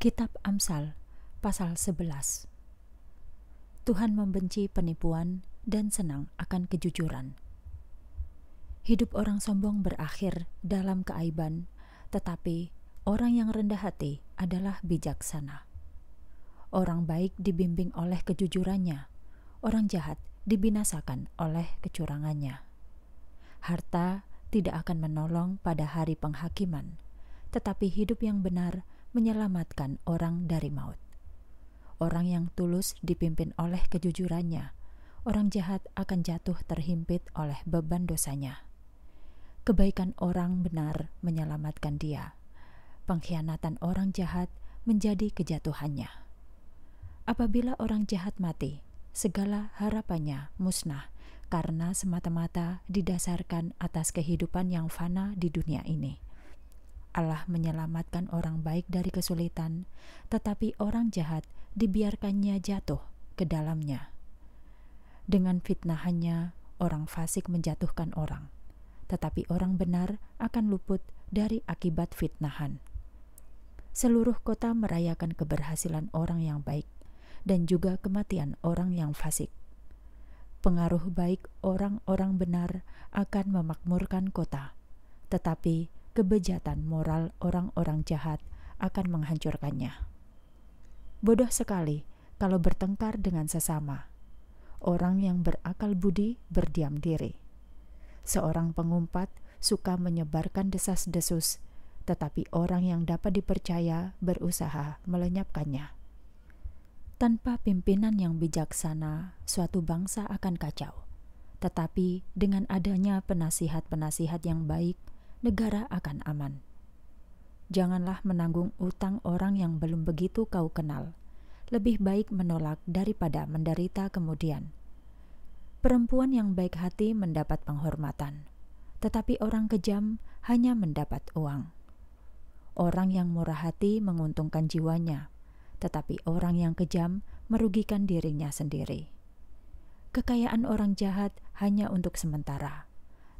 Kitab Amsal pasal 11 Tuhan membenci penipuan dan senang akan kejujuran. Hidup orang sombong berakhir dalam keaiban, tetapi orang yang rendah hati adalah bijaksana. Orang baik dibimbing oleh kejujurannya, orang jahat dibinasakan oleh kecurangannya. Harta tidak akan menolong pada hari penghakiman, tetapi hidup yang benar menyelamatkan orang dari maut. Orang yang tulus dipimpin oleh kejujurannya, orang jahat akan jatuh terhimpit oleh beban dosanya. Kebaikan orang benar menyelamatkan dia. Pengkhianatan orang jahat menjadi kejatuhannya. Apabila orang jahat mati, segala harapannya musnah karena semata-mata didasarkan atas kehidupan yang fana di dunia ini Allah menyelamatkan orang baik dari kesulitan, tetapi orang jahat dibiarkannya jatuh ke dalamnya. Dengan fitnahannya, orang fasik menjatuhkan orang, tetapi orang benar akan luput dari akibat fitnahan. Seluruh kota merayakan keberhasilan orang yang baik dan juga kematian orang yang fasik. Pengaruh baik orang-orang benar akan memakmurkan kota, tetapi kebejatan moral orang-orang jahat akan menghancurkannya. Bodoh sekali kalau bertengkar dengan sesama. Orang yang berakal budi berdiam diri. Seorang pengumpat suka menyebarkan desas-desus, tetapi orang yang dapat dipercaya berusaha melenyapkannya. Tanpa pimpinan yang bijaksana, suatu bangsa akan kacau. Tetapi dengan adanya penasihat-penasihat yang baik, negara akan aman. Janganlah menanggung utang orang yang belum begitu kau kenal. Lebih baik menolak daripada menderita kemudian. Perempuan yang baik hati mendapat penghormatan, tetapi orang kejam hanya mendapat uang. Orang yang murah hati menguntungkan jiwanya, tetapi orang yang kejam merugikan dirinya sendiri. Kekayaan orang jahat hanya untuk sementara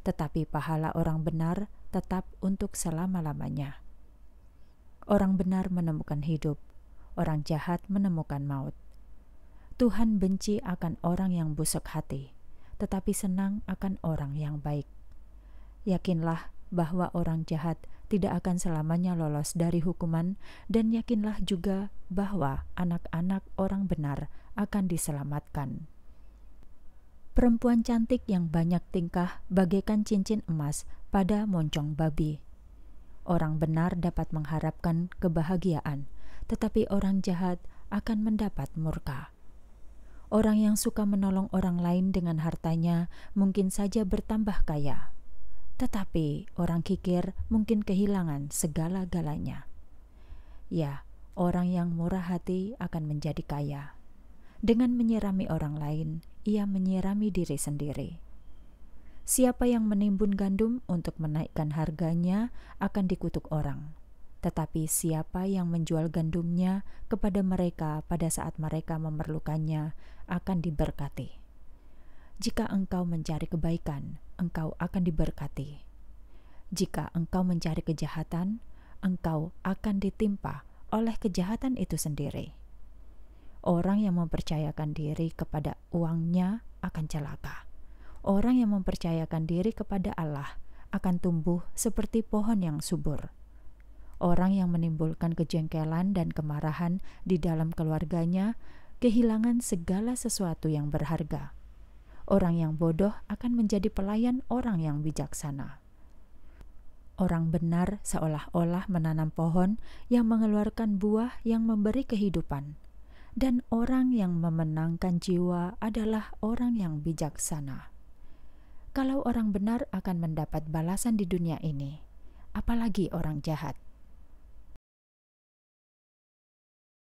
tetapi pahala orang benar tetap untuk selama-lamanya. Orang benar menemukan hidup, orang jahat menemukan maut. Tuhan benci akan orang yang busuk hati, tetapi senang akan orang yang baik. Yakinlah bahwa orang jahat tidak akan selamanya lolos dari hukuman, dan yakinlah juga bahwa anak-anak orang benar akan diselamatkan perempuan cantik yang banyak tingkah bagaikan cincin emas pada moncong babi. Orang benar dapat mengharapkan kebahagiaan, tetapi orang jahat akan mendapat murka. Orang yang suka menolong orang lain dengan hartanya mungkin saja bertambah kaya, tetapi orang kikir mungkin kehilangan segala-galanya. Ya, orang yang murah hati akan menjadi kaya. Dengan menyirami orang lain, ia menyirami diri sendiri. Siapa yang menimbun gandum untuk menaikkan harganya akan dikutuk orang. Tetapi siapa yang menjual gandumnya kepada mereka pada saat mereka memerlukannya akan diberkati. Jika engkau mencari kebaikan, engkau akan diberkati. Jika engkau mencari kejahatan, engkau akan ditimpa oleh kejahatan itu sendiri. Orang yang mempercayakan diri kepada uangnya akan celaka. Orang yang mempercayakan diri kepada Allah akan tumbuh seperti pohon yang subur. Orang yang menimbulkan kejengkelan dan kemarahan di dalam keluarganya kehilangan segala sesuatu yang berharga. Orang yang bodoh akan menjadi pelayan orang yang bijaksana. Orang benar seolah-olah menanam pohon yang mengeluarkan buah yang memberi kehidupan dan orang yang memenangkan jiwa adalah orang yang bijaksana. Kalau orang benar akan mendapat balasan di dunia ini, apalagi orang jahat.